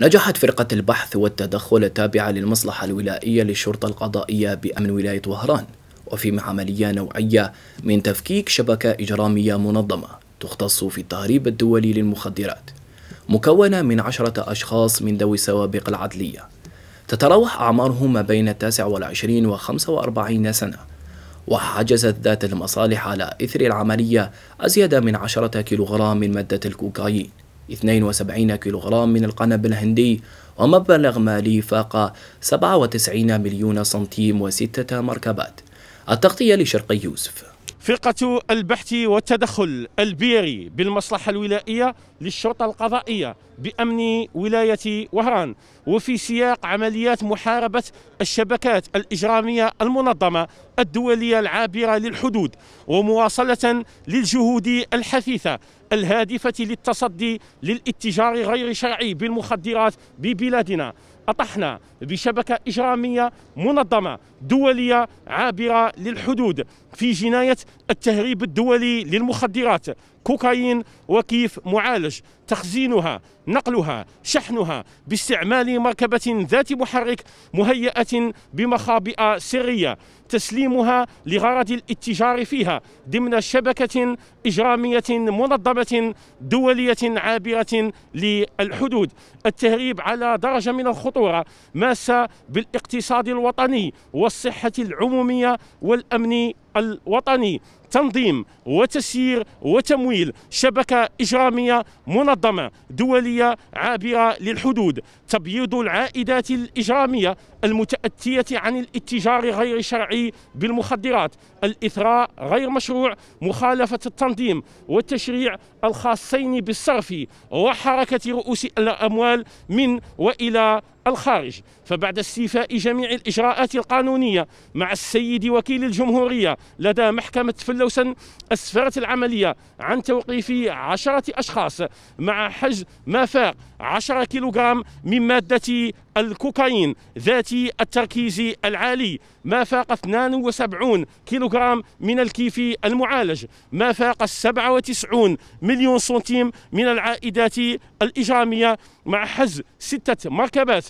نجحت فرقة البحث والتدخل التابعة للمصلحة الولائية للشرطة القضائية بأمن ولاية وهران وفي عملية نوعية من تفكيك شبكة إجرامية منظمة تختص في التهريب الدولي للمخدرات مكونة من عشرة أشخاص من ذوي السوابق العدلية تتراوح أعمارهم ما بين 29 و 45 سنة وحجزت ذات المصالح على إثر العملية أزيد من عشرة كيلوغرام من مادة الكوكايين 72 كيلوغرام من القنب الهندي ومبلغ مالي فاق 97 مليون سنتيم وستة مركبات التغطية لشرق يوسف فرقة البحث والتدخل البيري بالمصلحة الولائية للشرطة القضائية بأمن ولاية وهران وفي سياق عمليات محاربة الشبكات الإجرامية المنظمة الدولية العابرة للحدود ومواصلة للجهود الحثيثة الهادفة للتصدي للاتجار غير شرعي بالمخدرات ببلادنا أطحنا بشبكة إجرامية منظمة دولية عابرة للحدود في جناية التهريب الدولي للمخدرات كوكايين وكيف معالج تخزينها نقلها شحنها باستعمال مركبة ذات محرك مهيئة بمخابئ سرية تسليمها لغرض الاتجار فيها ضمن شبكة إجرامية منظمة دولية عابرة للحدود التهريب على درجة من الخطورة ماسة بالاقتصاد الوطني والصحة العمومية والأمن الوطني تنظيم وتسيير وتمويل شبكة إجرامية منظمة دولية عابرة للحدود تبييض العائدات الإجرامية المتأتية عن الاتجار غير الشرعي بالمخدرات الإثراء غير مشروع مخالفة التنظيم والتشريع الخاصين بالصرف وحركة رؤوس الأموال من وإلى الخارج فبعد استيفاء جميع الإجراءات القانونية مع السيد وكيل الجمهورية لدى محكمة فلوسن أسفرت العملية عن توقيف عشرة أشخاص مع حجز ما فاق 10 كيلوغرام من مادة الكوكايين ذات التركيز العالي ما فاق 72 كيلوغرام من الكيف المعالج ما فاق 97 مليون سنتيم من العائدات الإجرامية مع حجز ستة مركبات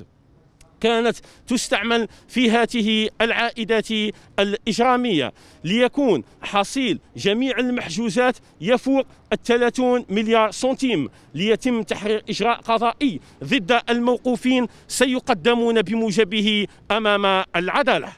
كانت تستعمل في هاته العائدات الإجرامية ليكون حصيل جميع المحجوزات يفوق الثلاثون مليار سنتيم ليتم تحرير إجراء قضائي ضد الموقوفين سيقدمون بموجبه أمام العدالة